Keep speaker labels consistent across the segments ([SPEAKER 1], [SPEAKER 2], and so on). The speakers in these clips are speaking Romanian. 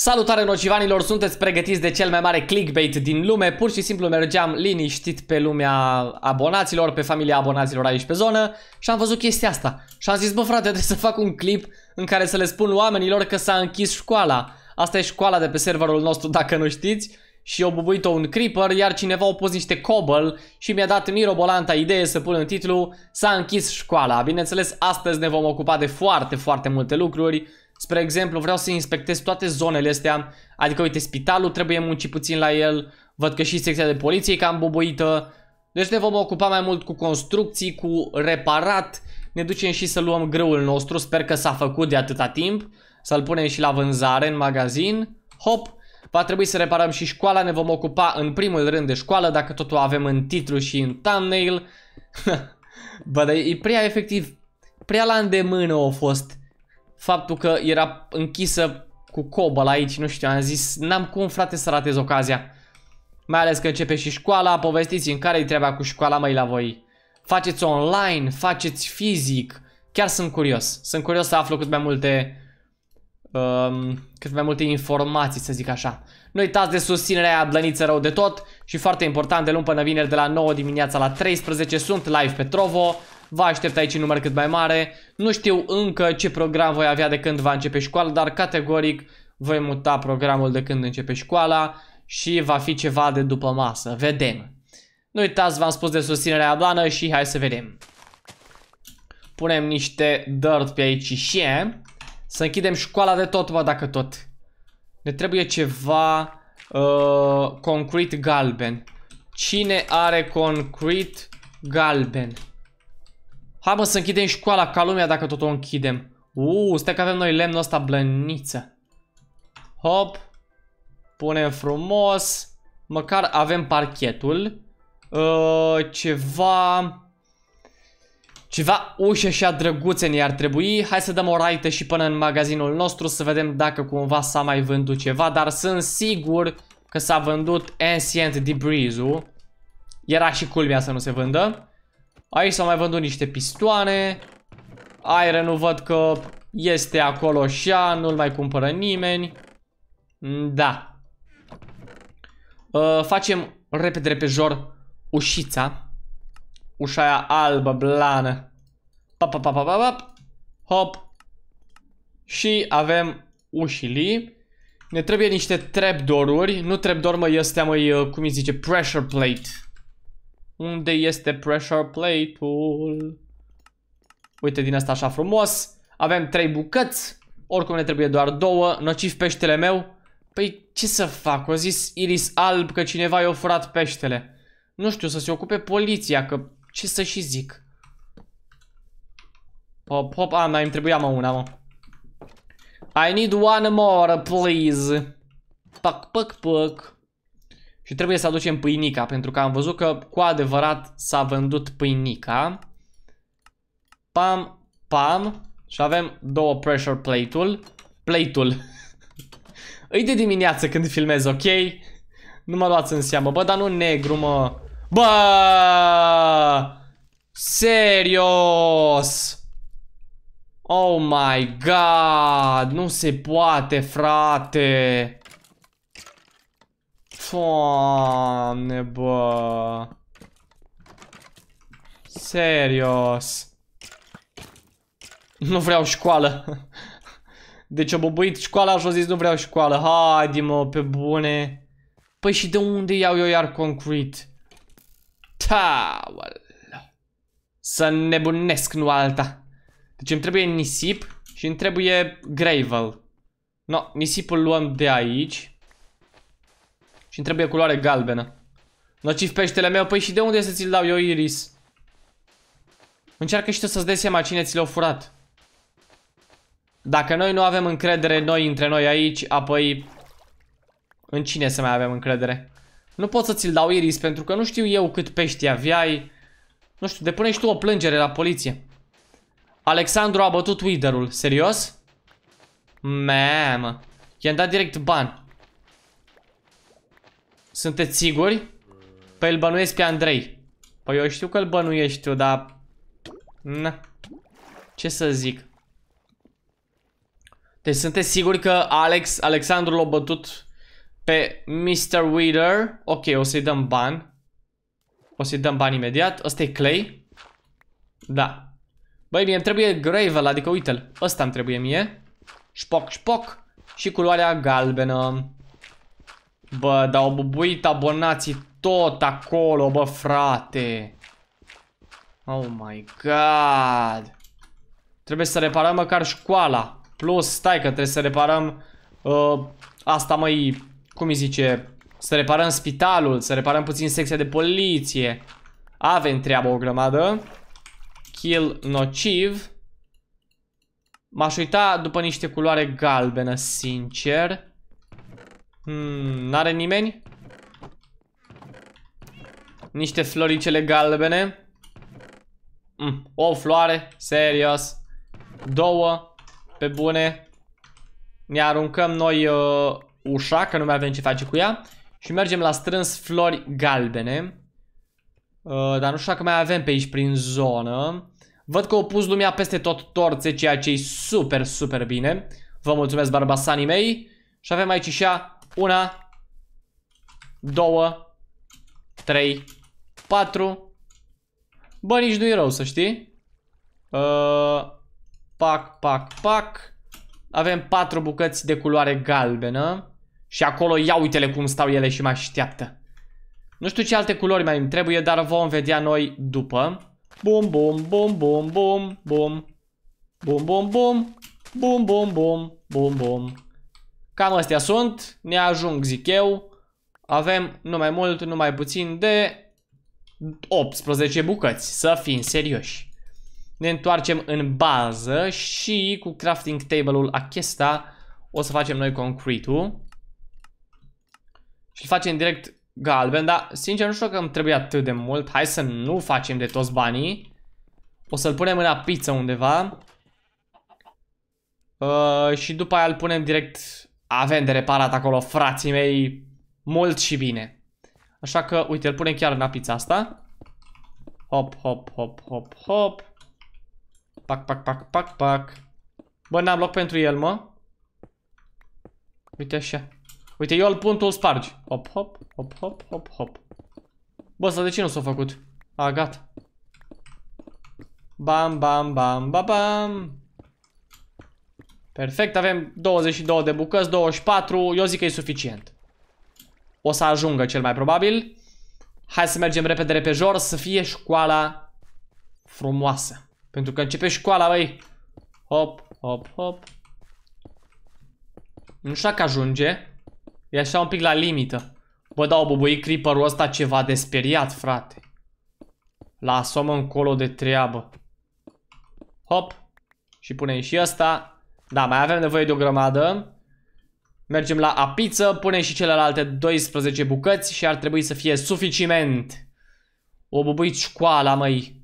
[SPEAKER 1] Salutare nocivanilor, sunteți pregătiți de cel mai mare clickbait din lume Pur și simplu mergeam liniștit pe lumea abonaților, pe familia abonaților aici pe zonă Și am văzut chestia asta Și am zis, bă frate, trebuie să fac un clip în care să le spun oamenilor că s-a închis școala Asta e școala de pe serverul nostru, dacă nu știți și eu bubuit-o un creeper, iar cineva a pus niște cobble și mi-a dat mirobolanta idee să pun în titlu S-a închis școala. Bineînțeles, astăzi ne vom ocupa de foarte, foarte multe lucruri Spre exemplu, vreau să inspectez toate zonele astea, adică uite, spitalul trebuie munci puțin la el, văd că și secția de poliție e cam boboită, deci ne vom ocupa mai mult cu construcții, cu reparat, ne ducem și să luăm greul nostru, sper că s-a făcut de atâta timp, să-l punem și la vânzare în magazin, hop, va trebui să reparăm și școala, ne vom ocupa în primul rând de școală, dacă tot o avem în titlu și în thumbnail, bă, dar e prea efectiv, prea la îndemână a fost faptul că era închisă cu cobal aici, nu știu, am zis, n-am cum frate să ratez ocazia. Mai ales că începe și școala, povestiți în care-i treaba cu școala mai la voi. Faceți online, faceți fizic, chiar sunt curios. Sunt curios să aflu cât mai multe um, cât mai multe informații, să zic așa. Nu uitați de susținerea Blăniță Rău de tot și foarte important de luni până vineri de la 9 dimineața la 13 sunt live pe Trovo. Vă aștept aici în număr cât mai mare. Nu știu încă ce program voi avea de când va începe școala, dar categoric voi muta programul de când începe școala și va fi ceva de după masă. Vedem. Nu uitați, v-am spus de susținerea blană și hai să vedem. Punem niște dirt pe aici și să închidem școala de tot, bă, dacă tot. Ne trebuie ceva uh, concrete galben. Cine are concrete galben? Hai mă să închidem școala ca lumea dacă tot o închidem. Uuu, stai că avem noi lemnul ăsta blăniță. Hop. Punem frumos. Măcar avem parchetul. Uh, ceva... Ceva ușe așa drăguțe ne-ar trebui. Hai să dăm o raită și până în magazinul nostru să vedem dacă cumva s-a mai vândut ceva. Dar sunt sigur că s-a vândut Ancient Debris-ul. Era și culmea să nu se vândă. Aici s-au mai vândut niște pistoane. Aire, nu văd că este acolo și nu-l mai cumpără nimeni. Da. Uh, facem repede, repejor, ușița. Ușa aia albă, blană. Pap, pap, pap, pap, pap. Hop. Și avem ușile. Ne trebuie niște trapdoor-uri. Nu trapdoor, mă, este mă, cum îi zice, pressure plate. Unde este pressure plate-ul? Uite din asta așa frumos. Avem trei bucăți. Oricum ne trebuie doar două. Nociv peștele meu. Păi ce să fac? O zis Iris Alb că cineva i-a furat peștele. Nu știu, să se ocupe poliția, că ce să și zic. Hop, hop, am, mai îmi trebuia mă una, mă. I need one more, please. Pac, pac, pac. Și trebuie să aducem pâinica, pentru că am văzut că cu adevărat s-a vândut pâinica. Pam, pam. Și avem două pressure plate-ul. Plate-ul. Îi de dimineață când filmez, ok? Nu mă luați în seamă. Bă, dar nu negru, mă. Bă! Serios! Oh my god! Nu se poate, frate! Doamne, bă. Serios. Nu vreau școală. Deci a bubuit școala și a zis nu vreau școală. Haide mă, pe bune. Păi și de unde iau eu iar concret? Ta, Să nebunesc, nu alta. Deci îmi trebuie nisip și îmi trebuie gravel. No, nisipul luăm de aici și trebuie culoare galbenă. Nociv peștele meu, păi și de unde să ți-l dau eu, Iris? Încearcă și tu să-ți dai seama cine ți l-a furat. Dacă noi nu avem încredere noi între noi aici, apoi... În cine să mai avem încredere? Nu pot să ți-l dau, Iris, pentru că nu știu eu cât pești aveai. Nu știu, depune și tu o plângere la poliție. Alexandru a bătut Wither-ul. Serios? Mamă. I-am dat direct bani. Sunteți siguri? Păi îl bănuiesc pe Andrei. Păi eu știu că îl bănuiești tu, dar... Na. Ce să zic? Deci sunteți siguri că Alex, Alexandru l-a bătut pe Mr. Weeder? Ok, o să-i dăm ban, O să-i dăm bani imediat. Ăsta e Clay. Da. Băi, mie îmi trebuie Gravel, adică uite-l. Ăsta îmi trebuie mie. Șpoc, șpoc. Și culoarea galbenă. Bă, dar au bubuit abonații tot acolo, bă, frate. Oh my god. Trebuie să reparăm măcar școala. Plus, stai că trebuie să reparăm... Uh, asta, mai cum îi zice... Să reparăm spitalul, să reparăm puțin secția de poliție. Avem treabă o grămadă. Kill nociv. M-aș uita după niște culoare galbenă, sincer. Hmm, n-are nimeni? Niște floricele galbene mm, O floare, serios Două, pe bune Ne aruncăm noi uh, ușa, că nu mai avem ce face cu ea Și mergem la strâns flori galbene uh, Dar nu știu dacă mai avem pe aici prin zonă Văd că au pus lumea peste tot torțe, ceea ce e super, super bine Vă mulțumesc barbasanii mei Și avem aici și una, două, trei, patru. Bă, nici nu-i rău, să știi. Uh, pac, pac, pac. Avem patru bucăți de culoare galbenă. Și acolo ia uite-le cum stau ele și mă așteaptă. Nu știu ce alte culori mai îmi trebuie, dar vom vedea noi după. Bum, bum, bum, bum, bum, bum. Bum, bum, bum. Bum, bum, bum, bum, bum. Cam astea sunt, ne ajung zic eu. Avem numai mult, numai puțin de 18 bucăți, să fim serioși. Ne întoarcem în bază și cu crafting table-ul acesta o să facem noi concrete-ul. Și facem direct galben, dar sincer nu știu că îmi trebuie atât de mult. Hai să nu facem de toți banii. O să-l punem în pizza undeva. Uh, și după aia îl punem direct avem de reparat acolo, frații mei, mult și bine. Așa că, uite, îl punem chiar în apița asta. Hop, hop, hop, hop, hop. Pac, pac, pac, pac, pac. Bă, n-am loc pentru el, mă. Uite așa. Uite, eu îl pun, tu îl spargi. Hop, hop, hop, hop, hop, hop. Bă, să de ce nu s-a făcut? A, gata. Bam, bam, bam, bam, bam. Perfect, avem 22 de bucăți, 24, eu zic că e suficient. O să ajungă cel mai probabil. Hai să mergem repede repejor să fie școala frumoasă. Pentru că începe școala, băi. Hop, hop, hop. Nu știu dacă ajunge. E așa un pic la limită. Bă, dau bubui creeperul ăsta ceva de speriat, frate. Lasă-mă încolo de treabă. Hop. Și pune și ăsta. Da, mai avem nevoie de o grămadă. Mergem la apiță, punem și celelalte 12 bucăți și ar trebui să fie suficient. O bubuit școala, măi.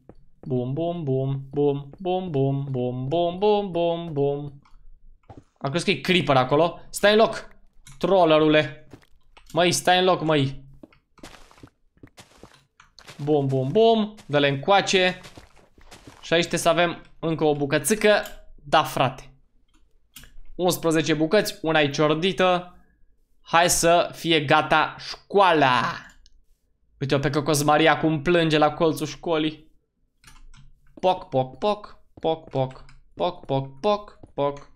[SPEAKER 1] Bum, bum, bum, bum, bum, bum, bum, bum, bum, bum, bum. Am crezut că e creeper acolo. Stai în loc, trollerule. Măi, stai în loc, măi. Bum, bum, bum. Dă-le încoace. Și aici să avem încă o bucățică. Da, frate. 11 bucăți, una e ciordită. Hai să fie gata școala. Uite-o pe Cocos Maria cum plânge la colțul școlii. Poc, poc, poc, poc, poc, poc, poc, poc, poc.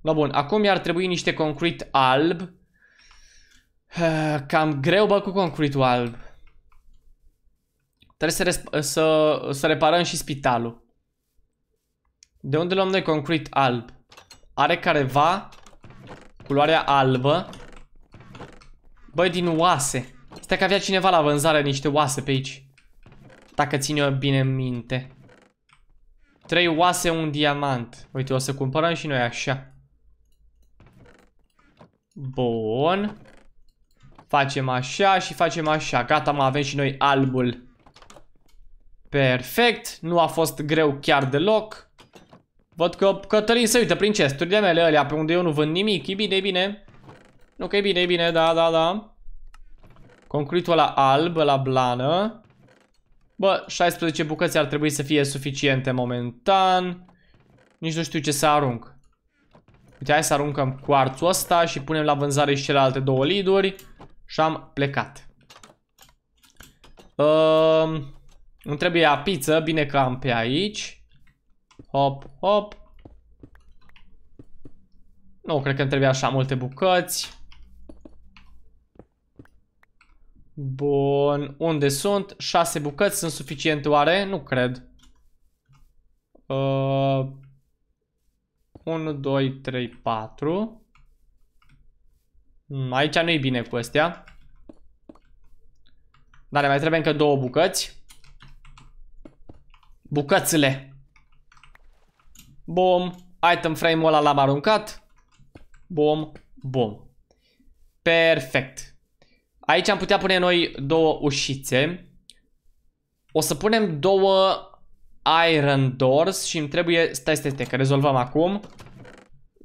[SPEAKER 1] No bun, acum i-ar trebui niște concret alb. Cam greu, bă, cu concretul alb. Trebuie să, să, să reparăm și spitalul. De unde luăm noi concret alb? Are careva culoarea albă. Băi, din oase. Stai că avea cineva la vânzare niște oase pe aici. Dacă ține eu bine minte. Trei oase, un diamant. Uite, o să cumpărăm și noi așa. Bun. Facem așa și facem așa. Gata, mă, avem și noi albul. Perfect. Nu a fost greu chiar deloc. Văd că Cătălin se uită prin de mele alea pe unde eu nu vând nimic. E bine, e bine. Nu că e bine, e bine, da, da, da. Concretul la alb, la blană. Bă, 16 bucăți ar trebui să fie suficiente momentan. Nici nu știu ce să arunc. Uite, hai să aruncăm cuarțul ăsta și punem la vânzare și celelalte două liduri. Și am plecat. Uh, îmi trebuie a pizza, bine că am pe aici. Hop, hop. Nu, cred că îmi trebuie așa multe bucăți. Bun, unde sunt? 6 bucăți sunt suficiente oare? Nu cred. Uh, 1, 2, 3, 4. Aici nu-i bine cu astea. Dar ne mai trebuie încă două bucăți. Bucățile. Bom. Item frame-ul ăla l-am aruncat. Bom. Bom. Perfect. Aici am putea pune noi două ușițe. O să punem două iron doors și îmi trebuie... Stai, stai, stai, că rezolvăm acum.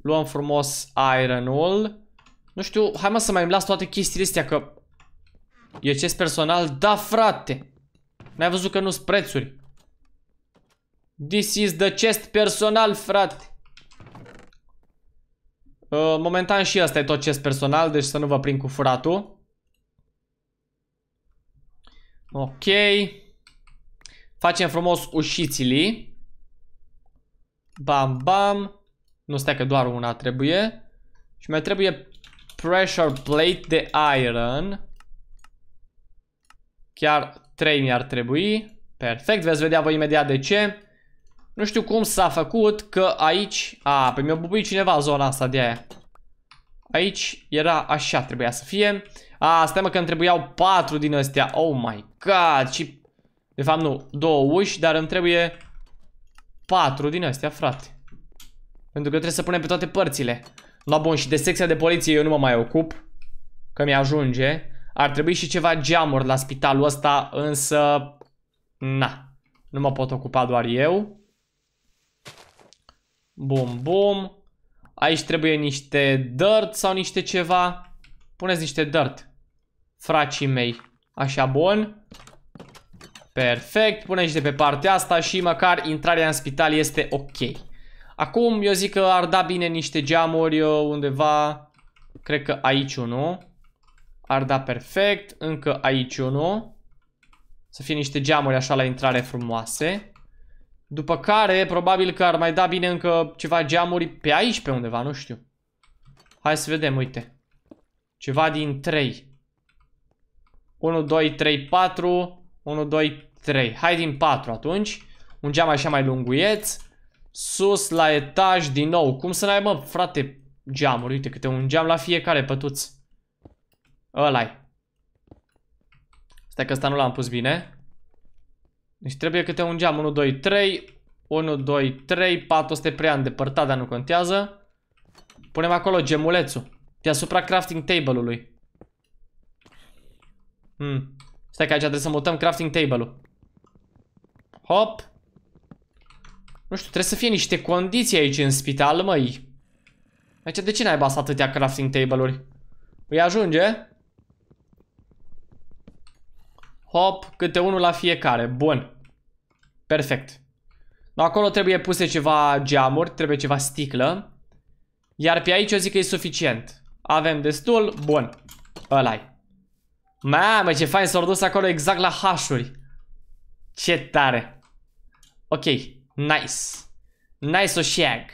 [SPEAKER 1] Luăm frumos ironul. Nu știu, hai mă să mai îmi las toate chestiile astea că... E acest personal? Da, frate! N-ai văzut că nu-s prețuri. This is the chest personal, frate. Uh, momentan și asta e tot chest personal, deci să nu vă prind cu furatul. Ok. Facem frumos ușițile. Bam, bam. Nu stai că doar una trebuie. Și mai trebuie pressure plate de iron. Chiar trei mi-ar trebui. Perfect, veți vedea voi imediat de ce. Nu știu cum s-a făcut că aici... A, pe mi-a bubuit cineva zona asta de aia. Aici era așa, trebuia să fie. A, stai mă că îmi trebuiau patru din astea. Oh my god, și... De fapt nu, două uși, dar îmi trebuie patru din astea, frate. Pentru că trebuie să punem pe toate părțile. La bun, și de secția de poliție eu nu mă mai ocup. Că mi-ajunge. Ar trebui și ceva geamuri la spitalul ăsta, însă... Na, nu mă pot ocupa doar eu. Bum, bum. Aici trebuie niște dirt sau niște ceva. Puneți niște dirt. Fracii mei. Așa, bun. Perfect. Puneți de pe partea asta și măcar intrarea în spital este ok. Acum eu zic că ar da bine niște geamuri uh, undeva. Cred că aici unul. Ar da perfect. Încă aici unul. Să fie niște geamuri așa la intrare frumoase. După care, probabil că ar mai da bine încă ceva geamuri pe aici, pe undeva, nu știu. Hai să vedem, uite. Ceva din 3. 1, 2, 3, 4. 1, 2, 3. Hai din 4 atunci. Un geam așa mai lunguieț. Sus, la etaj, din nou. Cum să n-ai, mă, frate, geamuri? Uite, câte un geam la fiecare pătuț. ăla -i. Stai că ăsta nu l-am pus bine. Deci trebuie câte un geam. 1, 2, 3. 1, 2, 3. 4 este prea îndepărtat, dar nu contează. Punem acolo gemulețul. Deasupra crafting table-ului. Hmm. Stai că aici trebuie să mutăm crafting table-ul. Hop. Nu știu, trebuie să fie niște condiții aici în spital, măi. Aici de ce n-ai bas atâtea crafting table-uri? Îi ajunge? Hop, câte unul la fiecare. Bun. Perfect. acolo trebuie puse ceva geamuri, trebuie ceva sticlă. Iar pe aici eu zic că e suficient. Avem destul. Bun. Ăla-i. Mamă, ce fain s-au dus acolo exact la hașuri. Ce tare. Ok. Nice. Nice o shag.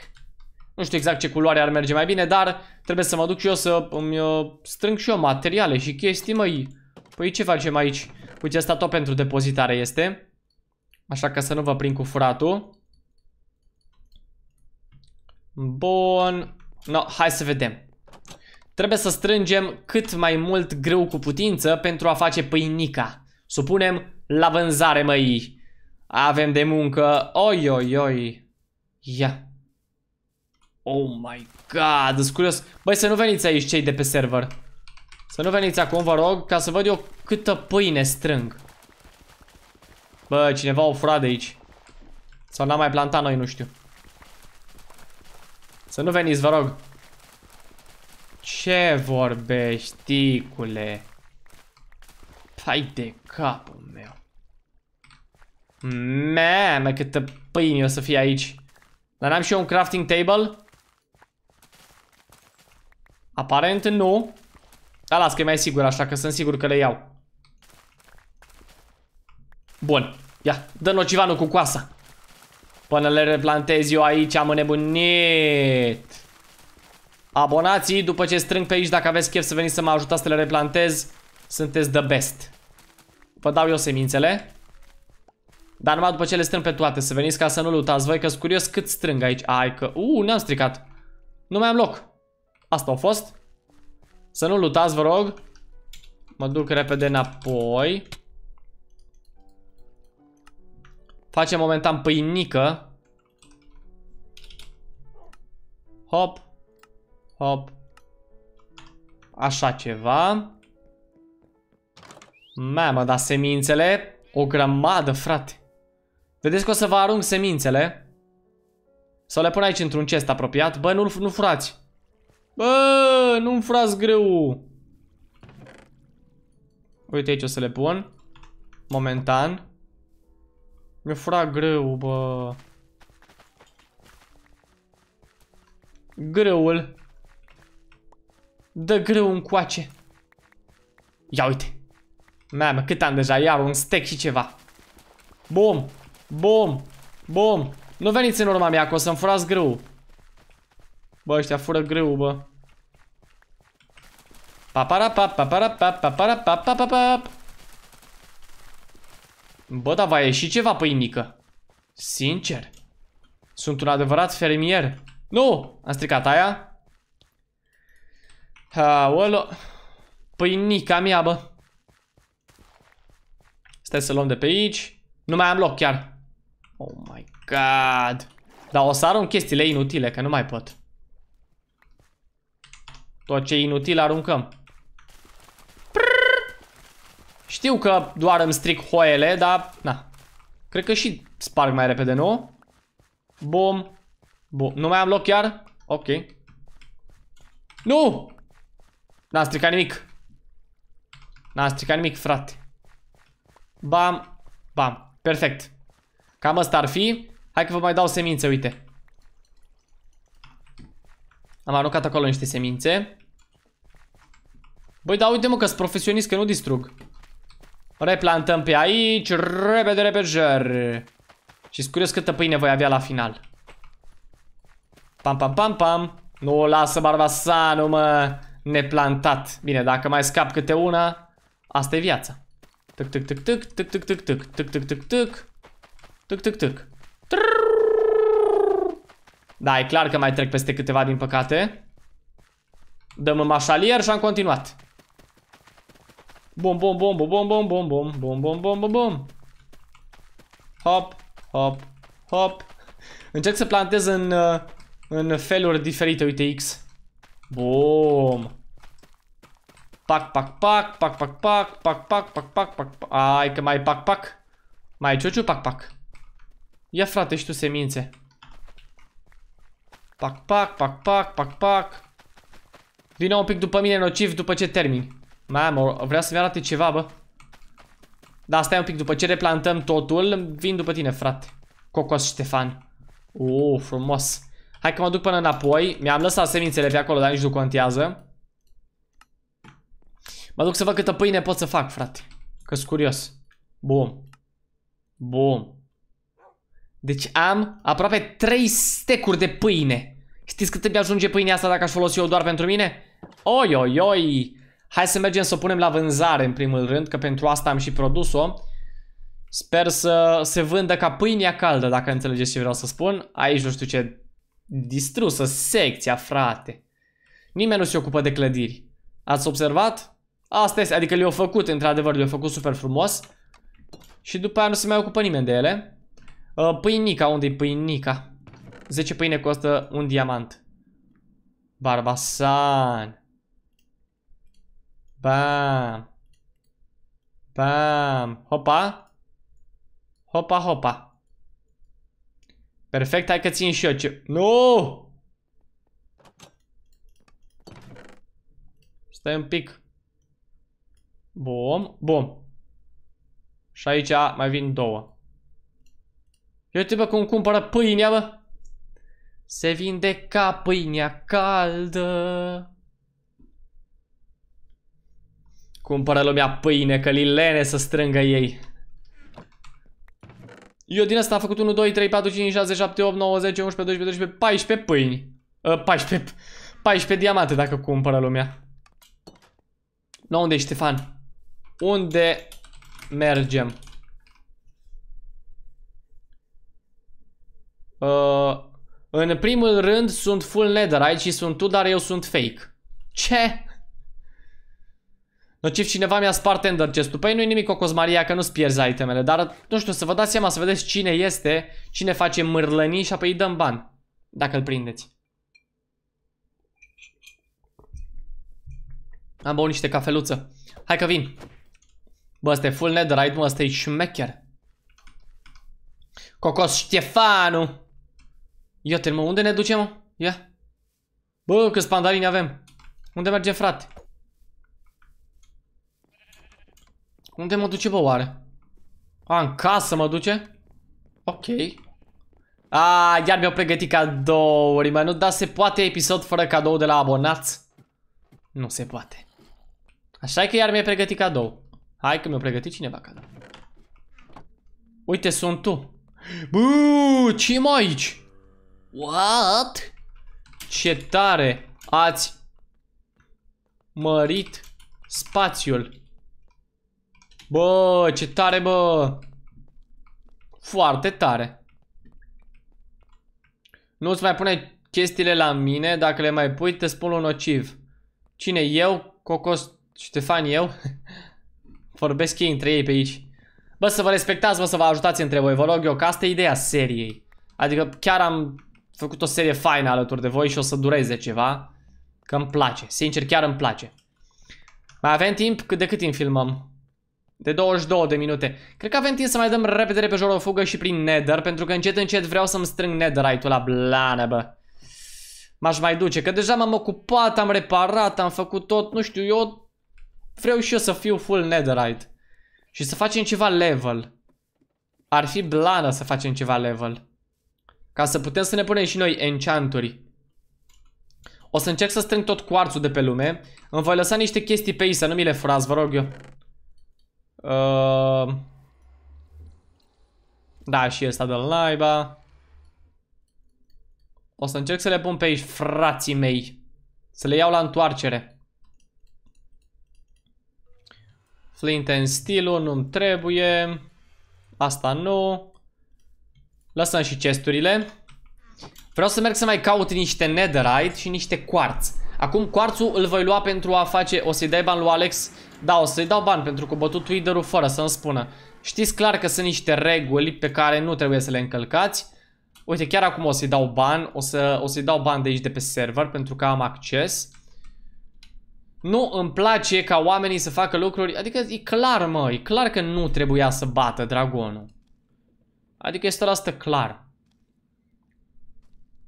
[SPEAKER 1] Nu știu exact ce culoare ar merge mai bine, dar trebuie să mă duc și eu să îmi uh, strâng și eu materiale și chestii, măi. Păi ce facem aici? Uite, asta tot pentru depozitare este. Așa că să nu vă prind cu furatul. Bun. No, hai să vedem. Trebuie să strângem cât mai mult greu cu putință pentru a face pâinica. Supunem la vânzare, măi. Avem de muncă. Oi, oi, oi. Ia. Oh my god, sunt curios. Băi, să nu veniți aici cei de pe server. Să nu veniți acum, vă rog, ca să văd eu Câtă pâine strâng. Bă, cineva o furat de aici. Sau n-am mai plantat noi, nu știu. Să nu veniți, vă rog. Ce vorbești, ticule? Hai de capul meu. Mamă, câtă pâine o să fie aici. Dar n-am și eu un crafting table? Aparent nu. Da las că e mai sigur așa, că sunt sigur că le iau. Bun. Ia, dă nocivanul cu coasa. Până le replantez eu aici, am înnebunit. Abonații, după ce strâng pe aici, dacă aveți chef să veniți să mă ajutați să le replantez, sunteți the best. Vă dau eu semințele. Dar numai după ce le strâng pe toate, să veniți ca să nu lutați voi, că sunt curios cât strâng aici. Ai că... Uuu, ne-am stricat. Nu mai am loc. Asta a fost. Să nu lutați, vă rog. Mă duc repede înapoi. Facem momentan pâinică. Hop. Hop. Așa ceva. Mamă, dar semințele... O grămadă, frate. Vedeți că o să vă arunc semințele. Sau le pun aici într-un cest apropiat. Bă, nu, nu furați. Bă, nu-mi furați greu. Uite aici o să le pun. Momentan. Mi-a furat greu, bă. Greul. Dă greu în coace. Ia uite. Mamă, cât am deja? Iar un stack și ceva. Bom. Bom. Bom. Nu veniți în urma mea, că o să-mi furați greu. Bă, ăștia fură greu, bă. Paparapap, paparapap, paparapap, papapap. Bă, dar va ieși ceva pâinică. Sincer. Sunt un adevărat fermier. Nu! Am stricat aia. Aolo. Pâinica mea, bă. Stai să luăm de pe aici. Nu mai am loc chiar. Oh my god. Dar o să arunc chestiile inutile, că nu mai pot. Tot ce e inutil aruncăm. Știu că doar îmi stric hoele, dar... Na. Cred că și sparg mai repede, nu? Bum. Bum. Nu mai am loc chiar? Ok. Nu! N-am stricat nimic. N-am stricat nimic, frate. Bam. Bam. Perfect. Cam asta ar fi. Hai că vă mai dau semințe, uite. Am aruncat acolo niște semințe. Băi, dar uite mă că sunt profesionist, că nu distrug. Replantăm pe aici, repede, repede. și scurios câtă pâine voi avea la final. Pam, pam, pam, pam. Nu, lasă Barbasanu, mă, neplantat. Bine, dacă mai scap câte una, asta e viața. tuc, tuc, tuc, tuc, tuc, tuc, tuc, tuc, tuc, tuc, tuc, tuc, tuc, tuc, tuc. Da, e clar că mai trec peste câteva, din păcate. Dăm în mașalier și am continuat. Bom, bom, bom, bom, bom, bom, bom, bom, bom, bom, bom, bom, bom. Hop, hop, hop. Încerc să plantez în, în feluri diferite, uite X. Bom. Pac, pac, pac, pac, pac, pac, pac, pac, pac, pac, pac, Ai că mai pac, pac. Mai ciociu, pac, pac. Ia frate și tu semințe. Pac, pac, pac, pac, pac, pac. Vino un pic după mine nociv după ce termin. Mamă, vreau să-mi arate ceva, bă. Da, stai un pic, după ce replantăm totul, vin după tine, frate. Cocos Ștefan. Uh, frumos. Hai că mă duc până înapoi. Mi-am lăsat semințele pe acolo, dar nici nu contează. Mă duc să văd câtă pâine pot să fac, frate. că sunt curios. Bum. Bum. Deci am aproape 3 stecuri de pâine. Știți cât îmi ajunge pâinea asta dacă aș folosi eu doar pentru mine? Oi, oi, oi. Hai să mergem să o punem la vânzare în primul rând, că pentru asta am și produs-o. Sper să se vândă ca pâinea caldă, dacă înțelegeți ce vreau să spun. Aici nu știu ce distrusă secția, frate. Nimeni nu se ocupă de clădiri. Ați observat? Asta este, adică le-au făcut, într-adevăr, le-au făcut super frumos. Și după aia nu se mai ocupă nimeni de ele. Uh, pâinica, unde-i pâinica? 10 pâine costă un diamant. Barbasan. Bam. Bam. Hopa. Hopa, hopa. Perfect, hai că țin și eu ce... Nu! No! Stai un pic. Bom, bom. Și aici mai vin două. Eu te bă cum cumpără pâinea, bă. Se vinde ca pâinea caldă. Cumpără lumea pâine, că li lene să strângă ei. Eu din asta am făcut 1, 2, 3, 4, 5, 6, 7, 8, 9, 10, 11, 12, 13, 14 pâini. A, 14, 14 diamante dacă cumpără lumea. No, unde e Ștefan? Unde mergem? Uh, în primul rând sunt full netherite și sunt tu, dar eu sunt fake. Ce? Nociv cineva mi-a spart Ender chest-ul. Păi nu-i nimic cocos cosmaria că nu-ți pierzi itemele, dar nu știu, să vă dați seama, să vedeți cine este, cine face mârlănii și apoi îi dăm bani. Dacă îl prindeți. Am băut niște cafeluță. Hai că vin. Bă, ăsta e full netherite, mă, ăsta e șmecher. Cocos Ștefanu! Ia-te, mă, unde ne ducem, mă? Ia. Bă, câți pandarini avem. Unde mergem, frate? Unde mă duce, bă, oare? A, în casă mă duce? Ok. A, iar mi-au pregătit cadouri, mă, nu, dar se poate episod fără cadou de la abonați? Nu se poate. Așa că iar mi-ai pregătit cadou. Hai că mi au pregătit cineva cadou. Uite, sunt tu. Bă, ce mai aici? What? Ce tare ați mărit spațiul. Bă, ce tare, bă! Foarte tare. Nu-ți mai pune chestiile la mine, dacă le mai pui, te spun un nociv. Cine, eu? Cocos Ștefan, eu? Vorbesc ei între ei pe aici. Bă, să vă respectați, bă, să vă ajutați între voi, vă rog eu, că asta e ideea seriei. Adică chiar am făcut o serie faină alături de voi și o să dureze ceva. Că îmi place, sincer, chiar îmi place. Mai avem timp? Cât de cât timp filmăm? De 22 de minute. Cred că avem timp să mai dăm repede, repede o fugă și prin nether, pentru că încet, încet vreau să-mi strâng netherite-ul la blană, bă. M-aș mai duce, că deja m-am ocupat, am reparat, am făcut tot, nu știu, eu vreau și eu să fiu full netherite. Și să facem ceva level. Ar fi blană să facem ceva level. Ca să putem să ne punem și noi enchanturi. O să încerc să strâng tot cuarțul de pe lume. Îmi voi lăsa niște chestii pe ei, să nu mi le furați, vă rog eu. Ehm, da, și ăsta de naiba. O să încerc să le pun pe aici, frații mei. Să le iau la întoarcere. Flint and steel nu-mi trebuie. Asta nu. Lăsăm și chesturile. Vreau să merg să mai caut niște netherite și niște quartz. Acum cuarțul îl voi lua pentru a face... O să-i dai bani lui Alex? Da, o să-i dau bani pentru că bătut Twitter-ul fără să-mi spună. Știți clar că sunt niște reguli pe care nu trebuie să le încălcați. Uite, chiar acum o să-i dau bani. O să-i o să dau bani de aici de pe server pentru că am acces. Nu îmi place ca oamenii să facă lucruri... Adică e clar, mă, e clar că nu trebuia să bată dragonul. Adică este asta clar.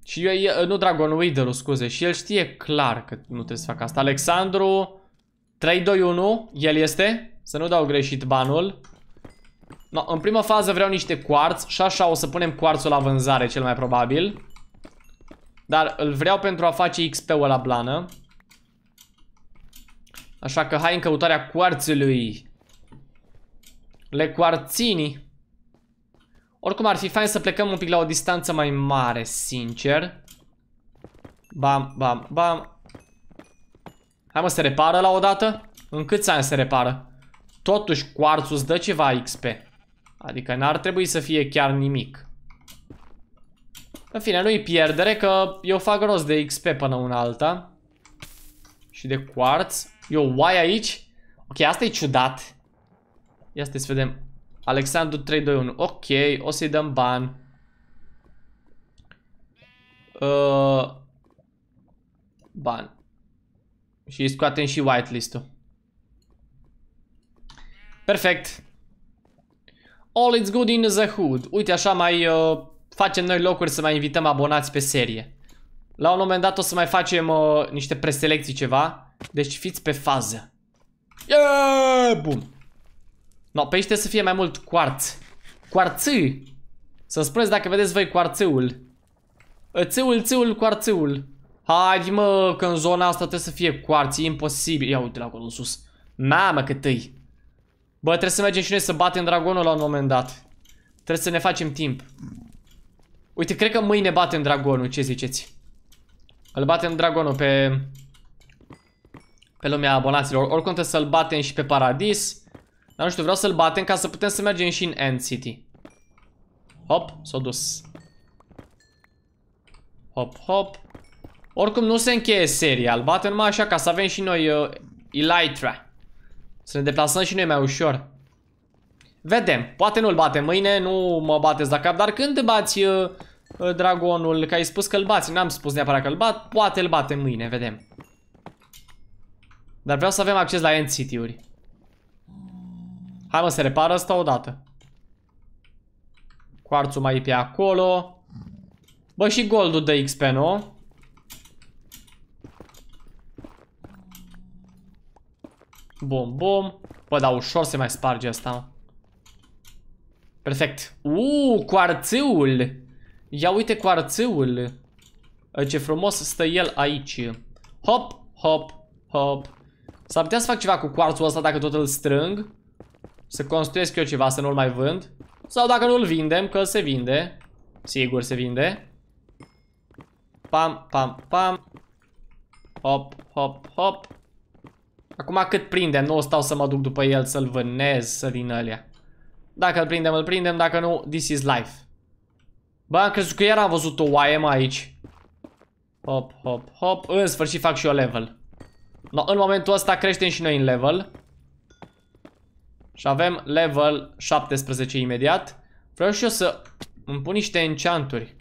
[SPEAKER 1] Și eu, nu Dragon wither scuze, și el știe clar că nu trebuie să fac asta. Alexandru 3-2-1, el este, să nu dau greșit banul. No, în prima fază vreau niște quartz și așa o să punem quartzul la vânzare cel mai probabil. Dar îl vreau pentru a face XP-ul la blană. Așa că hai în căutarea quartzului. Le quartzini oricum ar fi fain să plecăm un pic la o distanță mai mare, sincer. Bam, bam, bam. Hai mă, se repară la o dată? În câți ani se repară? Totuși, quarțul îți dă ceva XP. Adică n-ar trebui să fie chiar nimic. În fine, nu-i pierdere că eu fac rost de XP până una alta. Și de quartz. Eu, why aici? Ok, asta e ciudat. Ia să vedem. Alexandru 321. Ok, o să-i dăm ban, Uh, ban. Și scoatem și whitelist-ul. Perfect. All is good in the hood. Uite, așa mai uh, facem noi locuri să mai invităm abonați pe serie. La un moment dat o să mai facem uh, niște preselecții ceva. Deci fiți pe fază. Yeah! Bun. No, pe aici trebuie să fie mai mult cuarț. Cuarțâ! Să spuneți dacă vedeți voi cuarțâul. Ă, țâul, țâul, cuarțâul. Hai, mă, că în zona asta trebuie să fie cuarț, e imposibil. Ia uite la acolo în sus. Mamă, cât îi. Bă, trebuie să mergem și noi să batem dragonul la un moment dat. Trebuie să ne facem timp. Uite, cred că mâine batem dragonul, ce ziceți? Îl batem dragonul pe... Pe lumea abonaților. Oricum trebuie să-l batem și pe paradis. Dar nu știu, vreau să-l batem ca să putem să mergem și în End City. Hop, s-a dus. Hop, hop. Oricum nu se încheie seria, îl batem numai așa ca să avem și noi uh, Elytra. Să ne deplasăm și noi mai ușor. Vedem, poate nu-l bate mâine, nu mă bateți la cap, dar când bați uh, uh, dragonul, că ai spus că-l bați, n-am spus neapărat că-l bat, poate l bate mâine, vedem. Dar vreau să avem acces la End City-uri. Hai mă, se repară asta odată. Quartzul mai e pe acolo. Bă, și goldul de XP, nu? Bum, bum. Bă, dar ușor se mai sparge asta. Perfect. Uuu, quartzul. Ia uite quartzul. Ă, ce frumos stă el aici. Hop, hop, hop. S-ar putea să fac ceva cu quartzul ăsta dacă tot îl strâng. Să construiesc eu ceva să nu-l mai vând. Sau dacă nu-l vindem, că se vinde. Sigur se vinde. Pam, pam, pam. Hop, hop, hop. Acum cât prindem, nu stau să mă duc după el să-l vânez, să din alea. Dacă îl prindem, îl prindem, dacă nu, this is life. Bă, am crezut că era am văzut o YM aici. Hop, hop, hop. În sfârșit fac și eu level. No, în momentul ăsta creștem și noi în level. Și avem level 17 imediat. Vreau și eu să îmi pun niște enchanturi.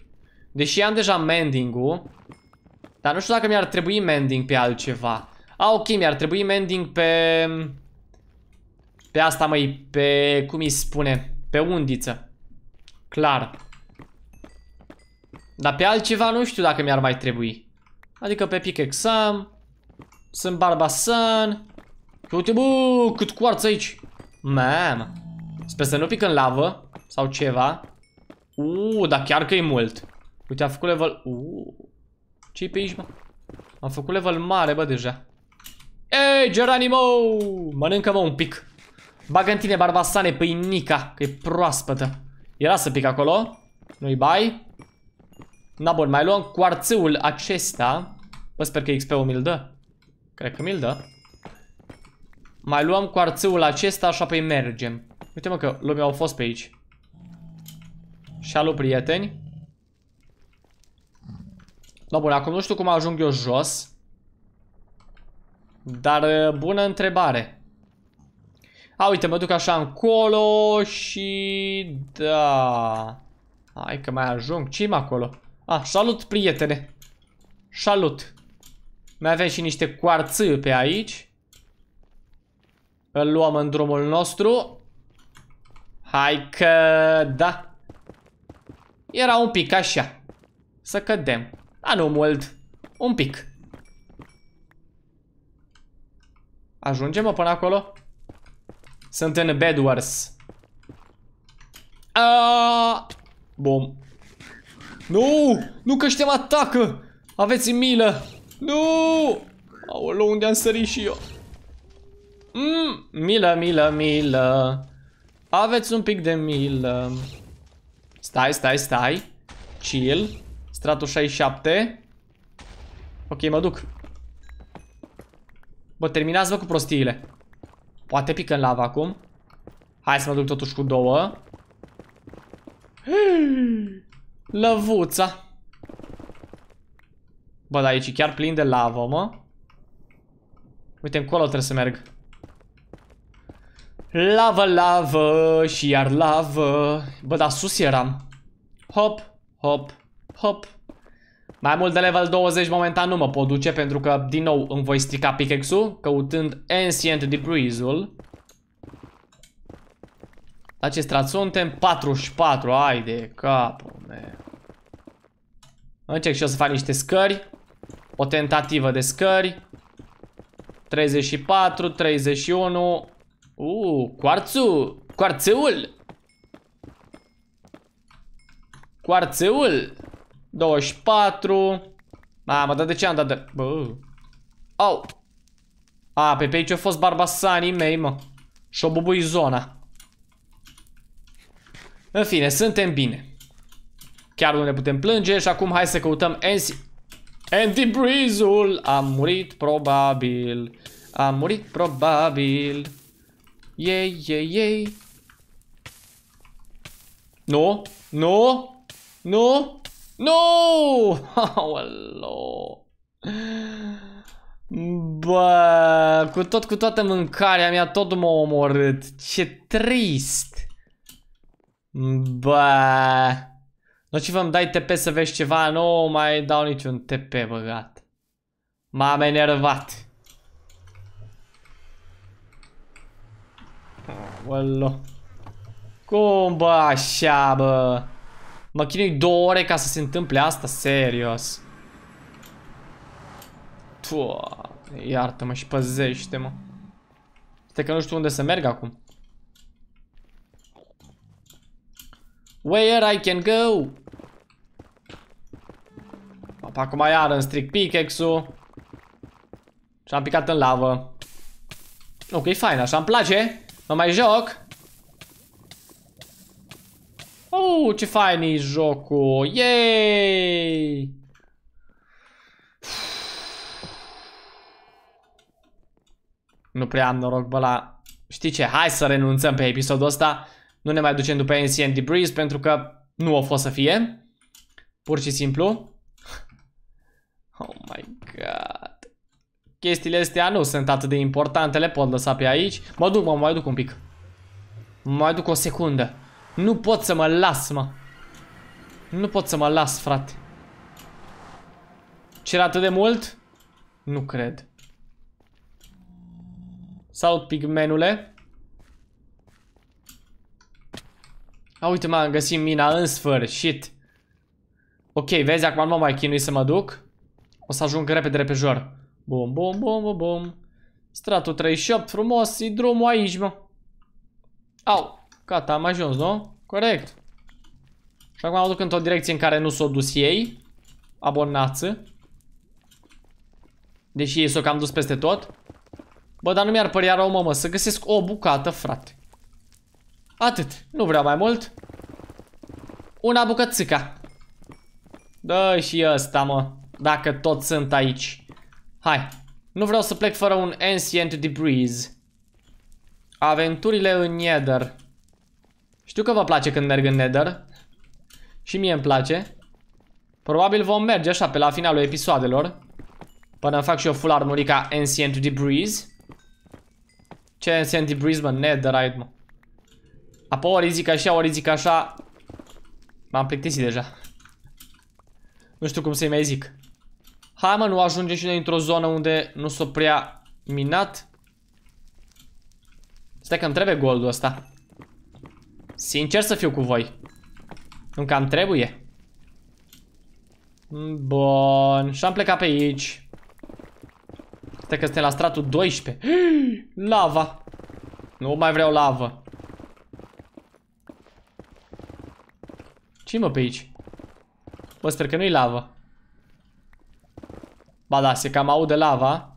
[SPEAKER 1] Deși am deja mending-ul. Dar nu știu dacă mi-ar trebui mending pe altceva. A, ok, mi-ar trebui mending pe... Pe asta, măi, pe... Cum îi spune? Pe undiță. Clar. Dar pe altceva nu știu dacă mi-ar mai trebui. Adică pe pickaxe-am. Sunt barbasan. Uite, bă, cât cuarț aici. Man. Sper să nu pic în lavă sau ceva. Uuu, dar chiar că e mult. Uite, am făcut level... Uuu. ce pe aici, mă? Am făcut level mare, bă, deja. Ei, Geranimo! Mănâncă-mă un pic. Bagă în tine, barbasane, Nica, că e proaspătă. Era să pic acolo. Nu-i bai. Na bun, mai luăm cuarțâul acesta. Bă, sper că XP-ul mi-l dă. Cred că mi-l dă. Mai luăm cu arțâul acesta, așa pe păi mergem. Uite mă că lumea au fost pe aici. alu, prieteni. Da, bun, acum nu știu cum ajung eu jos. Dar bună întrebare. A, uite, mă duc așa încolo și... Da... Hai că mai ajung. ce acolo? A, salut, prietene. Salut. Mai avem și niște coarță pe aici. Îl luăm în drumul nostru. Hai că... da. Era un pic așa. Să cădem. Dar nu mult. Un pic. Ajungem -o până acolo? Sunt în Bedwars. Bum. Nu! Nu că ăștia atacă! Aveți milă! Nu! Aolo, unde am sărit și eu? Mm, milă, milă, milă. Aveți un pic de milă. Stai, stai, stai. Chill. Stratul 67. Ok, mă duc. Bă, terminați-vă cu prostiile. Poate pică în lava acum. Hai să mă duc totuși cu două. Lăvuța. Bă, dar aici e chiar plin de lavă, mă. Uite, încolo trebuie să merg. Lava, lava și iar lava. Bă, dar sus eram. Hop, hop, hop. Mai mult de level 20 momentan nu mă pot duce pentru că din nou îmi voi strica pickaxe-ul căutând Ancient Debris-ul. La ce strat suntem? 44, ai de capul meu. Încerc și o să fac niște scări. O tentativă de scări. 34, 31, Uh, cuarțul! Cuarțeul! Cuarțeul! 24... Mamă, dar de ce am dat de... Bă... Au! A, pe, pe aici au fost barbasanii mei, mă. Și-o bubui zona. În fine, suntem bine. Chiar nu ne putem plânge și acum hai să căutăm Anti-Breeze-ul! Am murit, probabil. Am murit, probabil. Yay, yay, yay. No, no, no, no! Aoleo! Oh, Bă, cu tot cu toată mâncarea mea tot m-a omorât. Ce trist! Bă... Nu ce vă dai TP să vezi ceva? Nu mai dau niciun TP, băgat. M-am enervat. Wello. Cum bă, așa bă? Mă chinui două ore ca să se întâmple asta, serios. Doamne, iartă-mă și păzește-mă. Este că nu știu unde să merg acum. Where I can go? Papa, acum iar îmi stric pickaxe-ul. Și am picat în lavă. Ok, fain, așa mi place. Mă mai joc? Oh, ce fain e jocul! Yay! Nu prea am noroc, bă, la... Știi ce? Hai să renunțăm pe episodul ăsta. Nu ne mai ducem după NCN Debris, pentru că nu o fost să fie. Pur și simplu. Oh my god chestiile astea nu sunt atât de importante, le pot lăsa pe aici. Mă duc, mă, mai duc un pic. Mă mai duc o secundă. Nu pot să mă las, mă. Nu pot să mă las, frate. Cer atât de mult? Nu cred. Salut, pigmenule. A, uite, mă, am găsit mina în sfârșit. Ok, vezi, acum nu mă mai chinui să mă duc. O să ajung repede jur. Bum, bum, bum, bum, bum. Stratul 38, frumos, e drumul aici, mă. Au, gata, am ajuns, nu? Corect. Și acum mă duc într-o direcție în care nu s-o dus ei. Abonață. Deși ei s-o cam dus peste tot. Bă, dar nu mi-ar părea rău, mă, mă, să găsesc o bucată, frate. Atât, nu vreau mai mult. Una bucățica. Dă și ăsta, mă, dacă tot sunt aici. Hai. Nu vreau să plec fără un Ancient Debris. Aventurile în Nether. Știu că vă place când merg în Nether. Și mie îmi place. Probabil vom merge așa pe la finalul episoadelor. Până fac și eu full armurica Ancient Debris. Ce Ancient Debris, mă? Netherite, mă. Apoi ori zic așa, ori zic așa. M-am plictisit deja. Nu știu cum să-i mai zic. Hai mă, nu ajunge și noi într-o zonă unde nu s-o prea minat. Stai că îmi trebuie goldul ăsta. Sincer să fiu cu voi. Nu cam trebuie. Bun. Și am plecat pe aici. Stai că suntem la stratul 12. Lava. Nu mai vreau lavă. ce mă pe aici? Bă, sper că nu-i lavă. Ba da, se cam aude lava.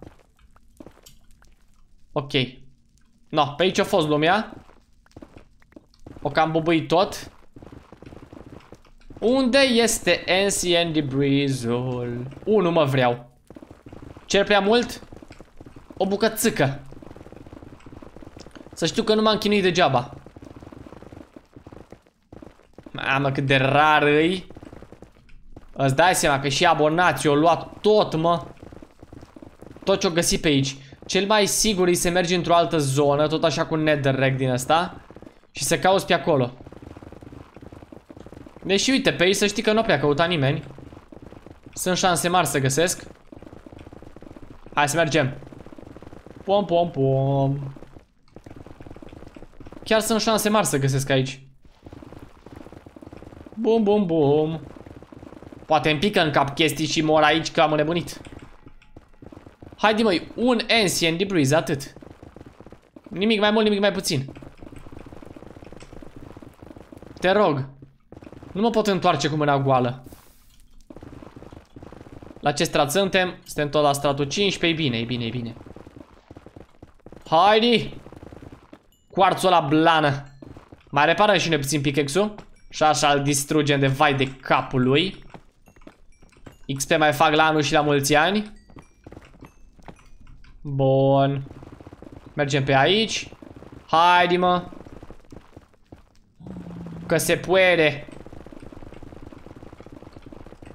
[SPEAKER 1] Ok. No, pe aici a fost lumea. O cam bubui tot. Unde este Ancient Debris-ul? Unu mă vreau. Cer prea mult? O bucățică. Să știu că nu m-am chinuit degeaba. Mamă, cât de rar îi. Îți dai seama că și abonații au luat tot, mă. Tot ce-o găsit pe aici. Cel mai sigur e să mergi într-o altă zonă, tot așa cu netherrack din asta. Și să cauți pe acolo. Deși uite, pe ei să știi că nu prea căuta nimeni. Sunt șanse mari să găsesc. Hai să mergem. Pom, pom, pom. Chiar sunt șanse mari să găsesc aici. Bum, bum, bum. Poate îmi pică în cap chestii și mor aici că am înnebunit. Haide măi, un ancient debris, atât. Nimic mai mult, nimic mai puțin. Te rog. Nu mă pot întoarce cu mâna goală. La ce strat suntem? Suntem tot la stratul 15, e bine, e bine, e bine. Haide! Cuarțul la blană. Mai reparăm și ne puțin pickaxe-ul. Și așa îl distrugem de vai de capul lui. XP mai fac la anul și la mulți ani. Bun. Mergem pe aici. Haide, mă. Că se puede.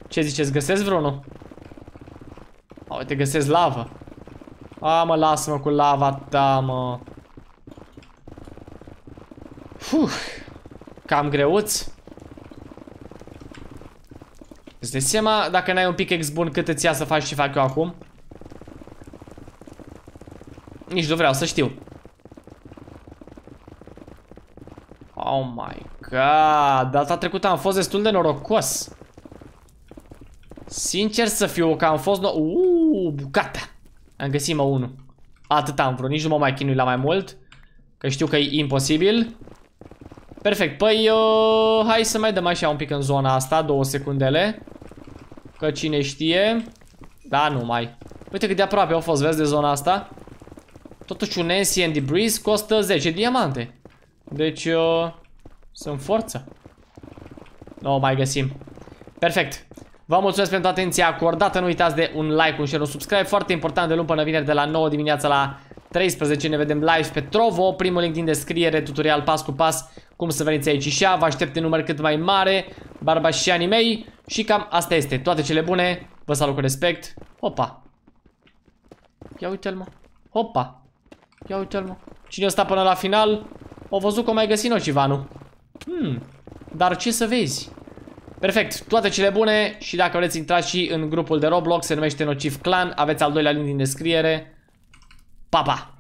[SPEAKER 1] Ce ziceți? Găsesc vreunul? A, uite, găsesc lavă. A, mă, lasă-mă cu lava ta, mă. Fuh. Cam greuți. Îți dai seama dacă n-ai un pickaxe bun cât îți ia să faci ce fac eu acum? Nici nu vreau să știu. Oh my god, data trecută am fost destul de norocos. Sincer să fiu că am fost no Uuu, bucata. Am găsit mă unul. Atât am vrut, nici nu mă mai chinui la mai mult. Că știu că e imposibil. Perfect, păi uh, hai să mai dăm așa un pic în zona asta, două secundele. Că cine știe... Da, nu mai. Uite cât de aproape au fost, vezi, de zona asta. Totuși un Ancient Debris costă 10 diamante. Deci, uh, sunt forță. Nu o mai găsim. Perfect. Vă mulțumesc pentru atenția acordată. Nu uitați de un like, un share, un subscribe. Foarte important de luni până vineri de la 9 dimineața la 13 ne vedem live pe Trovo, primul link din descriere, tutorial pas cu pas cum să veniți aici și vă aștept în număr cât mai mare, barbașianii mei și cam asta este, toate cele bune, vă salut cu respect, opa, ia uite-l mă, opa, ia uite-l mă, cine o sta până la final, o văzut că o mai găsi nocivanu, hmm, dar ce să vezi, Perfect, toate cele bune și dacă vreți intrați și în grupul de Roblox, se numește Nociv Clan, aveți al doilea link din descriere. 爸爸。